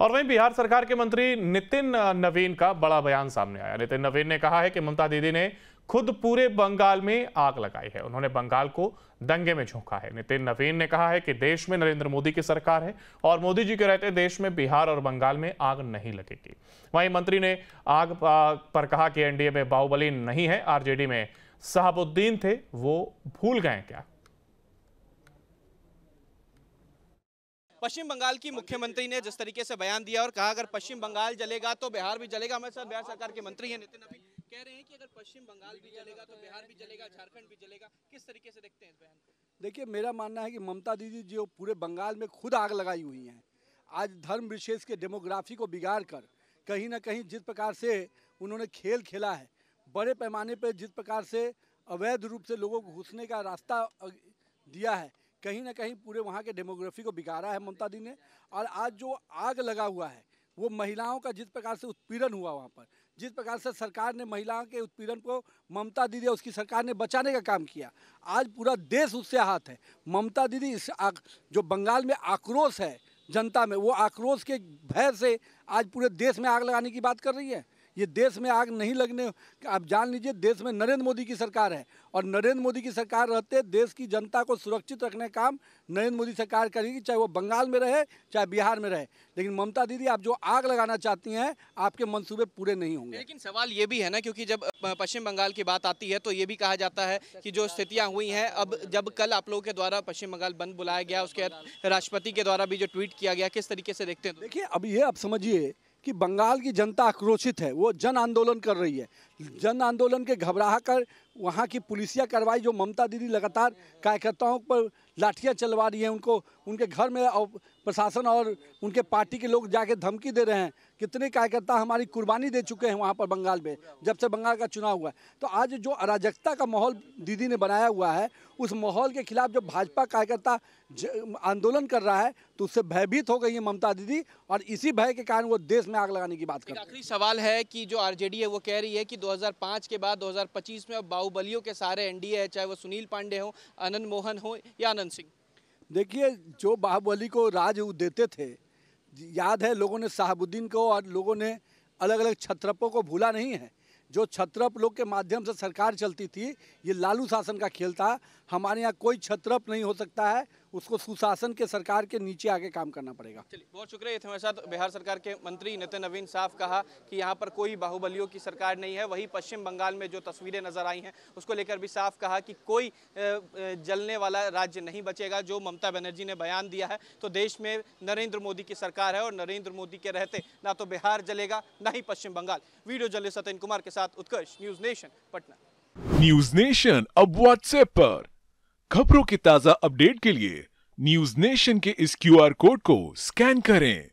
और वहीं बिहार सरकार के मंत्री नितिन नवीन का बड़ा बयान सामने आया नितिन नवीन ने कहा है कि ममता दीदी ने खुद पूरे बंगाल में आग लगाई है उन्होंने बंगाल को दंगे में झोंका है नितिन नवीन ने कहा है कि देश में नरेंद्र मोदी की सरकार है और मोदी जी के रहते देश में बिहार और बंगाल में आग नहीं लगेगी वहीं मंत्री ने आग पर कहा कि एनडीए में बाहुबली नहीं है आरजेडी में साहबुद्दीन थे वो भूल गए क्या पश्चिम बंगाल की मुख्यमंत्री ने जिस तरीके से बयान दिया और कहा अगर पश्चिम बंगाल जलेगा तो बिहार भी जलेगा हमारे साथ बिहार सरकार के मंत्री हैं नितिन अभी कह रहे हैं कि अगर पश्चिम बंगाल भी जलेगा तो बिहार भी जलेगा झारखंड भी जलेगा किस तरीके से देखते हैं बयान को देखिए मेरा मानना है कि ममता दीदी जो पूरे बंगाल में खुद आग लगाई हुई हैं आज धर्म विशेष के डेमोग्राफी को बिगाड़ कर कहीं ना कहीं जिस प्रकार से उन्होंने खेल खेला है बड़े पैमाने पर जिस प्रकार से अवैध रूप से लोगों को घुसने का रास्ता दिया है कहीं ना कहीं पूरे वहाँ के डेमोग्राफी को बिगाड़ा है ममता दी ने और आज जो आग लगा हुआ है वो महिलाओं का जिस प्रकार से उत्पीड़न हुआ वहाँ पर जिस प्रकार से सरकार ने महिलाओं के उत्पीड़न को ममता दीदी उसकी सरकार ने बचाने का काम किया आज पूरा देश उससे हाथ है ममता दीदी इस आग, जो बंगाल में आक्रोश है जनता में वो आक्रोश के भय से आज पूरे देश में आग लगाने की बात कर रही है ये देश में आग नहीं लगने आप जान लीजिए देश में नरेंद्र मोदी की सरकार है और नरेंद्र मोदी की सरकार रहते देश की जनता को सुरक्षित रखने का काम नरेंद्र मोदी सरकार करेगी चाहे वो बंगाल में रहे चाहे बिहार में रहे लेकिन ममता दीदी आप जो आग लगाना चाहती हैं आपके मंसूबे पूरे नहीं होंगे लेकिन सवाल ये भी है ना क्योंकि जब पश्चिम बंगाल की बात आती है तो ये भी कहा जाता है कि जो स्थितियाँ हुई हैं अब जब कल आप लोगों के द्वारा पश्चिम बंगाल बंद बुलाया गया उसके राष्ट्रपति के द्वारा भी जो ट्वीट किया गया किस तरीके से देखते हैं देखिए अब ये आप समझिए कि बंगाल की जनता आक्रोशित है वो जन आंदोलन कर रही है जन आंदोलन के घबरा कर वहाँ की पुलिसिया कार्रवाई जो ममता दीदी लगातार कार्यकर्ताओं पर लाठियाँ चलवा रही हैं उनको उनके घर में प्रशासन और उनके पार्टी के लोग जाके धमकी दे रहे हैं कितने कार्यकर्ता हमारी कुर्बानी दे चुके हैं वहाँ पर बंगाल में जब से बंगाल का चुनाव हुआ है तो आज जो अराजकता का माहौल दीदी ने बनाया हुआ है उस माहौल के खिलाफ जब भाजपा कार्यकर्ता आंदोलन कर रहा है तो उससे भयभीत हो गई है ममता दीदी और इसी भय के कारण वो देश में आग लगाने की बात कर आखिरी सवाल है कि जो आर है वो कह रही है कि दो के बाद 2025 में अब बाहुबलियों के सारे एन है चाहे वो सुनील पांडे हो अनंत मोहन हो या आनंद सिंह देखिए जो बाहुबली को राज देते थे याद है लोगों ने साहबुद्दीन को और लोगों ने अलग अलग छत्रपों को भूला नहीं है जो छत्रप लोग के माध्यम से सरकार चलती थी ये लालू शासन का खेल था हमारे यहाँ कोई छत्रप नहीं हो सकता है उसको सुशासन के सरकार के नीचे आके काम करना पड़ेगा चलिए बहुत शुक्रिया ये हमारे साथ बिहार सरकार के मंत्री नितिन नवीन साफ कहा कि यहाँ पर कोई बाहुबलियों की सरकार नहीं है वही पश्चिम बंगाल में जो तस्वीरें नजर आई हैं उसको लेकर भी साफ कहा कि कोई जलने वाला राज्य नहीं बचेगा जो ममता बनर्जी ने बयान दिया है तो देश में नरेंद्र मोदी की सरकार है और नरेंद्र मोदी के रहते ना तो बिहार जलेगा ना ही पश्चिम बंगाल वीडियो जर्नलिस्ट सत्यन कुमार के साथ Utkarsh news nation Patna news nation अब व्हाट्सएप पर खबरों के ताजा अपडेट के लिए न्यूज नेशन के इस क्यूआर कोड को स्कैन करें